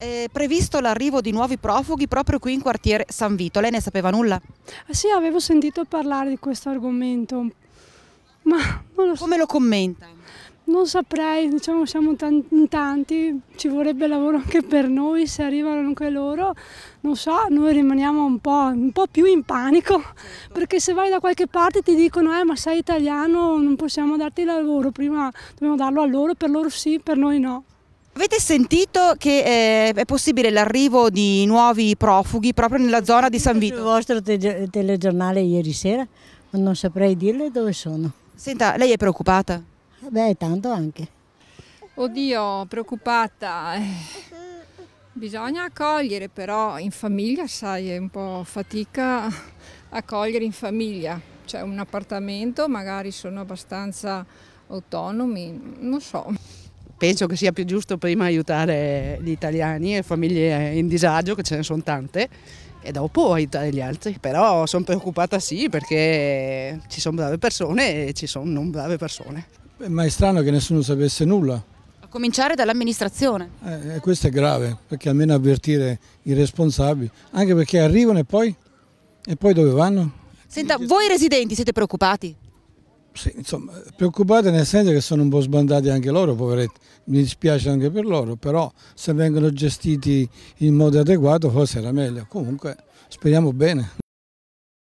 È previsto l'arrivo di nuovi profughi proprio qui in quartiere San Vito, lei ne sapeva nulla? Ah, sì, avevo sentito parlare di questo argomento, ma non lo so. Come lo commenta? Non saprei, diciamo siamo in tanti, ci vorrebbe lavoro anche per noi se arrivano anche loro, non so, noi rimaniamo un po', un po più in panico certo. perché se vai da qualche parte ti dicono eh ma sei italiano non possiamo darti lavoro, prima dobbiamo darlo a loro, per loro sì, per noi no. Avete sentito che eh, è possibile l'arrivo di nuovi profughi proprio nella zona di San Vito? Il vostro te telegiornale ieri sera, non saprei dirle dove sono. Senta, lei è preoccupata? Beh, tanto anche. Oddio, preoccupata. Eh. Bisogna accogliere, però in famiglia, sai, è un po' fatica accogliere in famiglia. C'è un appartamento, magari sono abbastanza autonomi, non so penso che sia più giusto prima aiutare gli italiani e famiglie in disagio, che ce ne sono tante, e dopo aiutare gli altri. Però sono preoccupata sì perché ci sono brave persone e ci sono non brave persone. Beh, ma è strano che nessuno sapesse nulla. A cominciare dall'amministrazione. Eh, eh, questo è grave, perché almeno avvertire i responsabili, anche perché arrivano e poi, e poi dove vanno? Senta, voi residenti siete preoccupati? Sì, insomma, preoccupate nel senso che sono un po' sbandati anche loro, poveretti, mi dispiace anche per loro, però se vengono gestiti in modo adeguato forse era meglio. Comunque speriamo bene.